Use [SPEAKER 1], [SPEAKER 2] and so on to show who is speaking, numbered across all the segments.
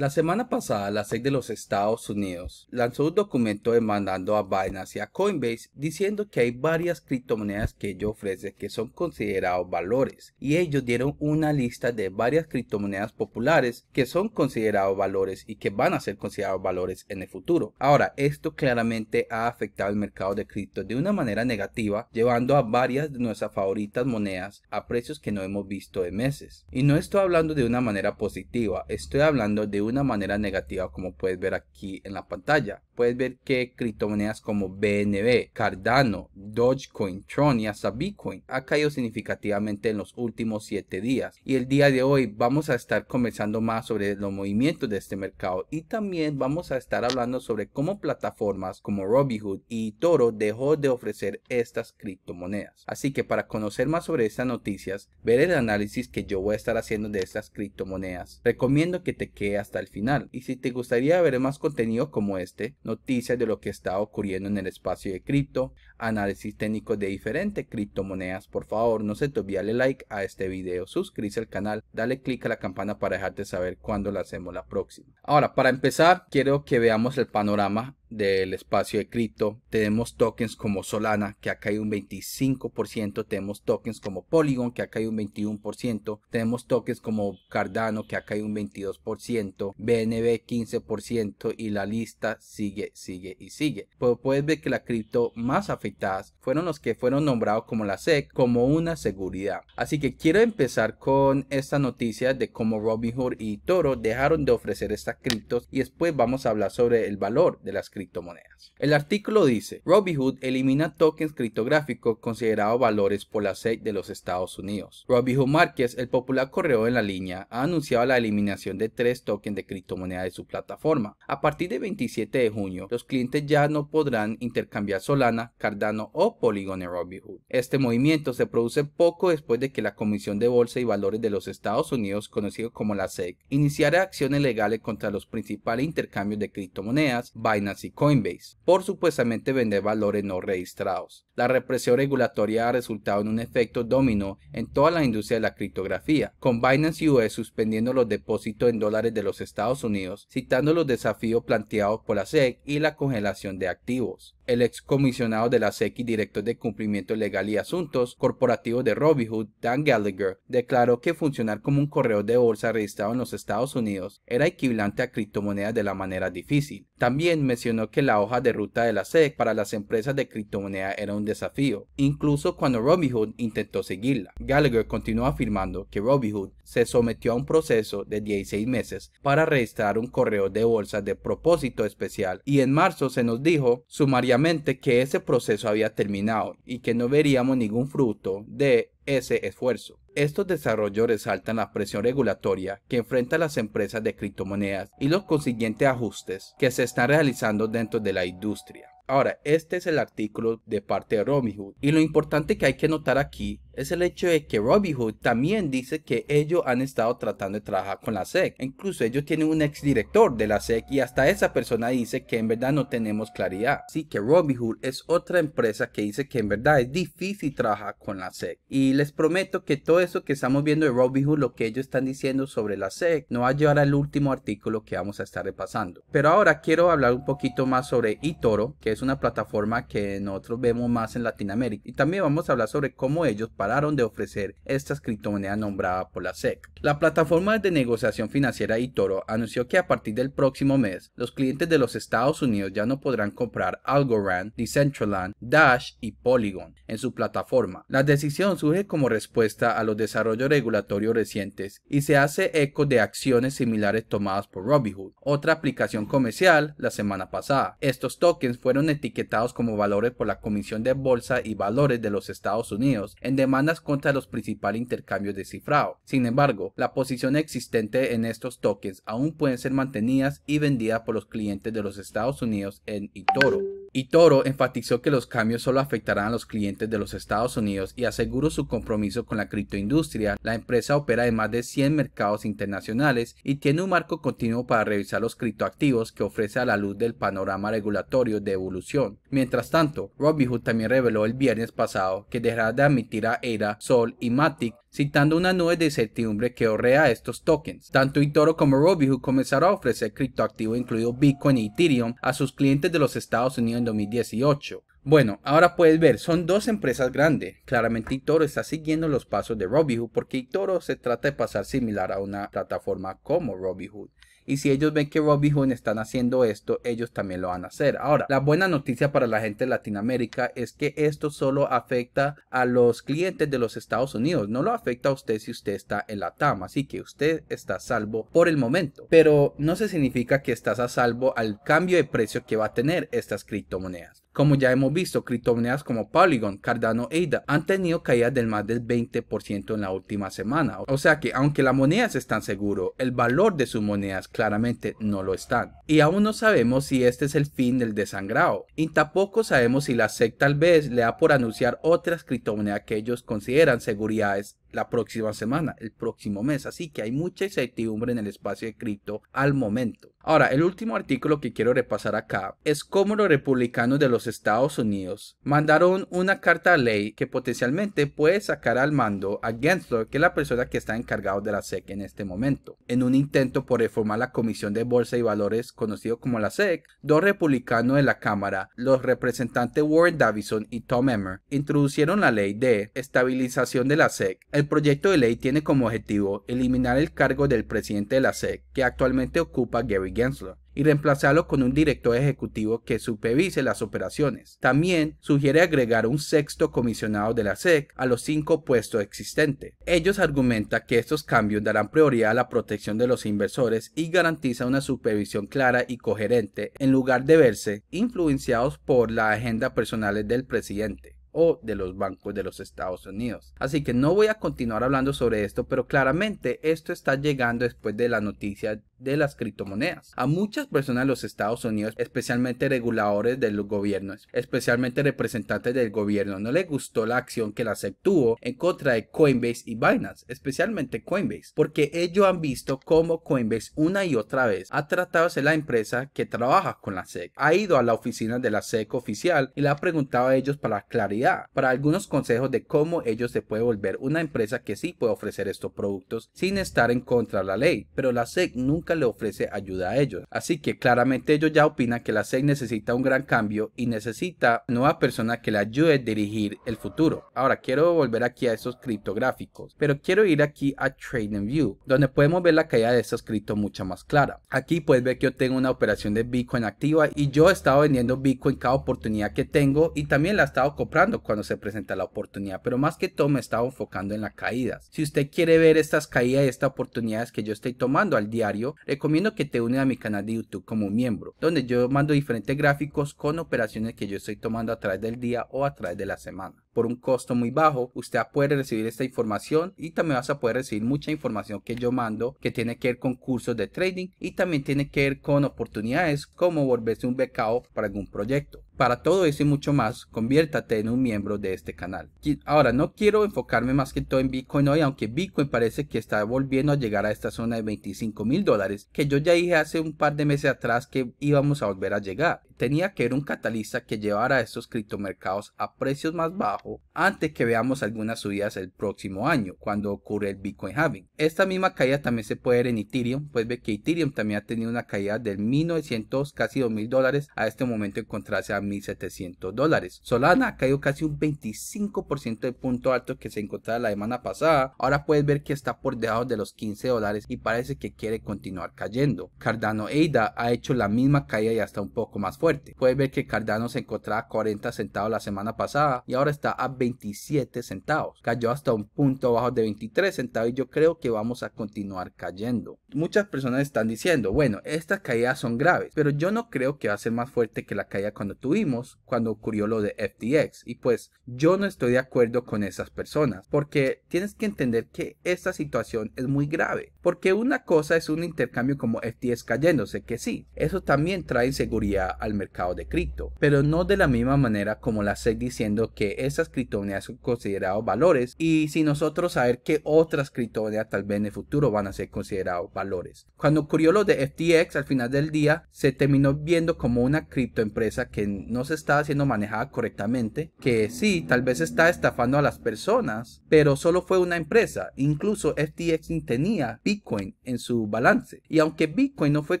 [SPEAKER 1] La semana pasada, la SEC de los Estados Unidos lanzó un documento demandando a Binance y a Coinbase diciendo que hay varias criptomonedas que ellos ofrecen que son considerados valores y ellos dieron una lista de varias criptomonedas populares que son considerados valores y que van a ser considerados valores en el futuro. Ahora, esto claramente ha afectado el mercado de cripto de una manera negativa, llevando a varias de nuestras favoritas monedas a precios que no hemos visto en meses. Y no estoy hablando de una manera positiva, estoy hablando de una manera negativa como puedes ver aquí en la pantalla. Puedes ver que criptomonedas como BNB, Cardano, Dogecoin, Tron y hasta Bitcoin ha caído significativamente en los últimos 7 días. Y el día de hoy vamos a estar conversando más sobre los movimientos de este mercado y también vamos a estar hablando sobre cómo plataformas como Robinhood y Toro dejó de ofrecer estas criptomonedas. Así que para conocer más sobre estas noticias, ver el análisis que yo voy a estar haciendo de estas criptomonedas, recomiendo que te quede hasta final. Y si te gustaría ver más contenido como este, noticias de lo que está ocurriendo en el espacio de cripto, análisis técnico de diferentes criptomonedas, por favor no se te olvide darle like a este video, suscríbete al canal, dale click a la campana para dejarte saber cuándo la hacemos la próxima. Ahora, para empezar, quiero que veamos el panorama del espacio de cripto. Tenemos tokens como Solana, que ha caído un 25%. Tenemos tokens como Polygon, que ha caído un 21%. Tenemos tokens como Cardano, que ha caído un 22%. BNB 15%. Y la lista sigue, sigue y sigue. Pues puedes ver que las cripto más afectadas fueron los que fueron nombrados como la SEC, como una seguridad. Así que quiero empezar con esta noticia de cómo Robinhood y Toro dejaron de ofrecer estas criptos. Y después vamos a hablar sobre el valor de las criptos criptomonedas. El artículo dice, Robinhood elimina tokens criptográficos considerados valores por la SEC de los Estados Unidos. Robinhood Márquez, el popular correo en la línea, ha anunciado la eliminación de tres tokens de criptomonedas de su plataforma. A partir del 27 de junio, los clientes ya no podrán intercambiar Solana, Cardano o Polygon en Robinhood. Este movimiento se produce poco después de que la Comisión de Bolsa y Valores de los Estados Unidos, conocido como la SEC, iniciara acciones legales contra los principales intercambios de criptomonedas, Binance y Coinbase por supuestamente vender valores no registrados. La represión regulatoria ha resultado en un efecto dominó en toda la industria de la criptografía, con Binance US suspendiendo los depósitos en dólares de los Estados Unidos, citando los desafíos planteados por la SEC y la congelación de activos el excomisionado de la SEC y director de cumplimiento legal y asuntos corporativos de Robinhood, Dan Gallagher, declaró que funcionar como un correo de bolsa registrado en los Estados Unidos era equivalente a criptomonedas de la manera difícil. También mencionó que la hoja de ruta de la SEC para las empresas de criptomonedas era un desafío, incluso cuando Robinhood intentó seguirla. Gallagher continuó afirmando que Robinhood se sometió a un proceso de 16 meses para registrar un correo de bolsa de propósito especial y en marzo se nos dijo sumariamente que ese proceso había terminado y que no veríamos ningún fruto de ese esfuerzo. Estos desarrollos resaltan la presión regulatoria que enfrentan las empresas de criptomonedas y los consiguientes ajustes que se están realizando dentro de la industria. Ahora, este es el artículo de parte de Robin Hood y lo importante que hay que notar aquí es el hecho de que Robin Hood también dice que ellos han estado tratando de trabajar con la SEC. E incluso ellos tienen un ex director de la SEC y hasta esa persona dice que en verdad no tenemos claridad. Así que Robin Hood es otra empresa que dice que en verdad es difícil trabajar con la SEC. Y les prometo que todo eso que estamos viendo de Robin Hood, lo que ellos están diciendo sobre la SEC, no va a llevar al último artículo que vamos a estar repasando. Pero ahora quiero hablar un poquito más sobre Itoro, que es una plataforma que nosotros vemos más en Latinoamérica. Y también vamos a hablar sobre cómo ellos pararon de ofrecer estas criptomonedas nombrada por la SEC. La plataforma de negociación financiera toro anunció que a partir del próximo mes, los clientes de los Estados Unidos ya no podrán comprar Algorand, Decentraland, Dash y Polygon en su plataforma. La decisión surge como respuesta a los desarrollos regulatorios recientes y se hace eco de acciones similares tomadas por Robinhood, otra aplicación comercial la semana pasada. Estos tokens fueron etiquetados como valores por la Comisión de Bolsa y Valores de los Estados Unidos en demandas contra los principales intercambios de cifrado. Sin embargo, la posición existente en estos tokens aún pueden ser mantenidas y vendidas por los clientes de los Estados Unidos en eToro. Itoro enfatizó que los cambios solo afectarán a los clientes de los Estados Unidos y aseguró su compromiso con la criptoindustria. La empresa opera en más de 100 mercados internacionales y tiene un marco continuo para revisar los criptoactivos que ofrece a la luz del panorama regulatorio de evolución. Mientras tanto, Robinhood también reveló el viernes pasado que dejará de admitir a ERA, Sol y Matic citando una nube de incertidumbre que horrea estos tokens. Tanto Itoro como Robinhood comenzaron a ofrecer criptoactivos incluido Bitcoin y Ethereum a sus clientes de los Estados Unidos 2018. Bueno, ahora puedes ver, son dos empresas grandes. Claramente Itoro está siguiendo los pasos de Robinhood porque Itoro se trata de pasar similar a una plataforma como Robinhood. Y si ellos ven que Robinhood Hood están haciendo esto, ellos también lo van a hacer. Ahora, la buena noticia para la gente de Latinoamérica es que esto solo afecta a los clientes de los Estados Unidos. No lo afecta a usted si usted está en la TAM. Así que usted está a salvo por el momento. Pero no se significa que estás a salvo al cambio de precio que va a tener estas criptomonedas. Como ya hemos visto, criptomonedas como Polygon, Cardano e Ida han tenido caídas del más del 20% en la última semana. O sea que aunque las monedas están seguras, el valor de sus monedas claramente no lo están. Y aún no sabemos si este es el fin del desangrado. Y tampoco sabemos si la SEC tal vez le da por anunciar otras criptomonedas que ellos consideran seguridades la próxima semana, el próximo mes. Así que hay mucha incertidumbre en el espacio escrito cripto al momento. Ahora, el último artículo que quiero repasar acá es cómo los republicanos de los Estados Unidos mandaron una carta a ley que potencialmente puede sacar al mando a Gensler, que es la persona que está encargado de la SEC en este momento. En un intento por reformar la Comisión de Bolsa y Valores, conocido como la SEC, dos republicanos de la Cámara, los representantes Warren Davison y Tom Emmer, introdujeron la ley de estabilización de la SEC, el proyecto de ley tiene como objetivo eliminar el cargo del presidente de la SEC que actualmente ocupa Gary Gensler y reemplazarlo con un director ejecutivo que supervise las operaciones. También sugiere agregar un sexto comisionado de la SEC a los cinco puestos existentes. Ellos argumentan que estos cambios darán prioridad a la protección de los inversores y garantiza una supervisión clara y coherente en lugar de verse influenciados por las agendas personales del presidente o de los bancos de los Estados Unidos. Así que no voy a continuar hablando sobre esto, pero claramente esto está llegando después de la noticia de las criptomonedas. A muchas personas en los Estados Unidos, especialmente reguladores de los gobiernos, especialmente representantes del gobierno, no les gustó la acción que la SEC tuvo en contra de Coinbase y Binance, especialmente Coinbase, porque ellos han visto cómo Coinbase una y otra vez ha tratado de ser la empresa que trabaja con la SEC. Ha ido a la oficina de la SEC oficial y le ha preguntado a ellos para claridad, para algunos consejos de cómo ellos se puede volver una empresa que sí puede ofrecer estos productos sin estar en contra de la ley, pero la SEC nunca le ofrece ayuda a ellos. Así que claramente ellos ya opinan que la SEC necesita un gran cambio y necesita nueva persona que le ayude a dirigir el futuro. Ahora quiero volver aquí a esos criptográficos, pero quiero ir aquí a View, donde podemos ver la caída de estos cripto mucho más clara. Aquí puedes ver que yo tengo una operación de Bitcoin activa y yo he estado vendiendo Bitcoin cada oportunidad que tengo y también la he estado comprando cuando se presenta la oportunidad, pero más que todo me he estado enfocando en las caídas. Si usted quiere ver estas caídas y estas oportunidades que yo estoy tomando al diario, Recomiendo que te unas a mi canal de YouTube como miembro, donde yo mando diferentes gráficos con operaciones que yo estoy tomando a través del día o a través de la semana. Por un costo muy bajo, usted puede recibir esta información y también vas a poder recibir mucha información que yo mando que tiene que ver con cursos de trading y también tiene que ver con oportunidades como volverse un becado para algún proyecto. Para todo eso y mucho más, conviértate en un miembro de este canal. Ahora, no quiero enfocarme más que todo en Bitcoin hoy, aunque Bitcoin parece que está volviendo a llegar a esta zona de 25 mil dólares, que yo ya dije hace un par de meses atrás que íbamos a volver a llegar tenía que haber un catalista que llevara a estos criptomercados a precios más bajos antes que veamos algunas subidas el próximo año, cuando ocurre el Bitcoin halving. Esta misma caída también se puede ver en Ethereum, pues ve que Ethereum también ha tenido una caída de 1900 casi 2000 dólares a este momento encontrarse a 1700 dólares. Solana ha caído casi un 25% del punto alto que se encontraba la semana pasada. Ahora puedes ver que está por debajo de los 15 dólares y parece que quiere continuar cayendo. Cardano Ada ha hecho la misma caída y hasta un poco más fuerte Puedes ver que Cardano se encontraba a 40 centavos la semana pasada y ahora está a 27 centavos. Cayó hasta un punto bajo de 23 centavos y yo creo que vamos a continuar cayendo. Muchas personas están diciendo, bueno, estas caídas son graves, pero yo no creo que va a ser más fuerte que la caída cuando tuvimos, cuando ocurrió lo de FTX. Y pues yo no estoy de acuerdo con esas personas, porque tienes que entender que esta situación es muy grave, porque una cosa es un intercambio como FTX cayéndose, que sí, eso también trae inseguridad al mercado mercado de cripto, pero no de la misma manera como la SEC diciendo que esas criptomonedas son consideradas valores y sin nosotros saber que otras criptomonedas tal vez en el futuro van a ser consideradas valores. Cuando ocurrió lo de FTX al final del día se terminó viendo como una criptoempresa que no se estaba siendo manejada correctamente, que sí, tal vez está estafando a las personas, pero solo fue una empresa. Incluso FTX tenía Bitcoin en su balance. Y aunque Bitcoin no fue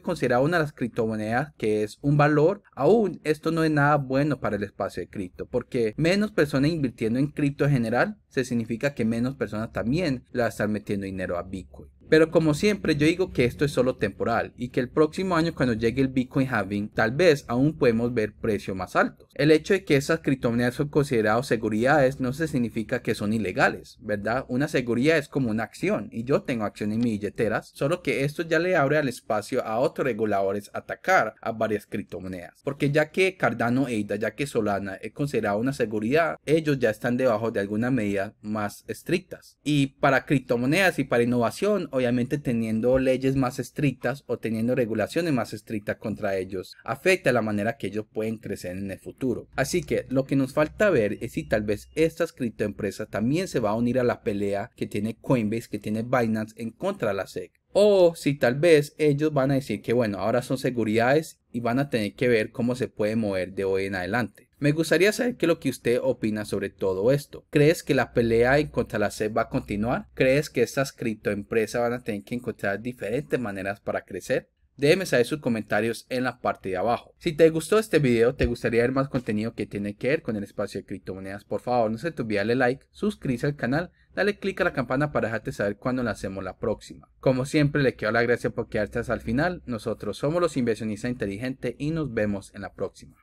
[SPEAKER 1] considerado una de las criptomonedas que es un valor, Aún esto no es nada bueno para el espacio de cripto, porque menos personas invirtiendo en cripto en general, se significa que menos personas también la están metiendo dinero a Bitcoin. Pero como siempre yo digo que esto es solo temporal y que el próximo año cuando llegue el Bitcoin halving tal vez aún podemos ver precios más altos. El hecho de que esas criptomonedas son consideradas seguridades no se significa que son ilegales, ¿verdad? Una seguridad es como una acción y yo tengo acción en mis billeteras, solo que esto ya le abre al espacio a otros reguladores atacar a varias criptomonedas. Porque ya que Cardano EIDA, ya que Solana es considerada una seguridad, ellos ya están debajo de algunas medidas más estrictas. Y para criptomonedas y para innovación, obviamente teniendo leyes más estrictas o teniendo regulaciones más estrictas contra ellos, afecta la manera que ellos pueden crecer en el futuro. Así que lo que nos falta ver es si tal vez estas criptoempresas también se va a unir a la pelea que tiene Coinbase, que tiene Binance en contra de la SEC. O si tal vez ellos van a decir que bueno, ahora son seguridades y van a tener que ver cómo se puede mover de hoy en adelante. Me gustaría saber qué es lo que usted opina sobre todo esto. ¿Crees que la pelea contra la sed va a continuar? ¿Crees que estas criptoempresas van a tener que encontrar diferentes maneras para crecer? Déjeme saber sus comentarios en la parte de abajo. Si te gustó este video, te gustaría ver más contenido que tiene que ver con el espacio de criptomonedas, por favor no se te olvide darle like, suscríbete al canal, dale click a la campana para dejarte saber cuando la hacemos la próxima. Como siempre, le quiero la gracia por quedarte hasta el final. Nosotros somos los inversionistas inteligentes y nos vemos en la próxima.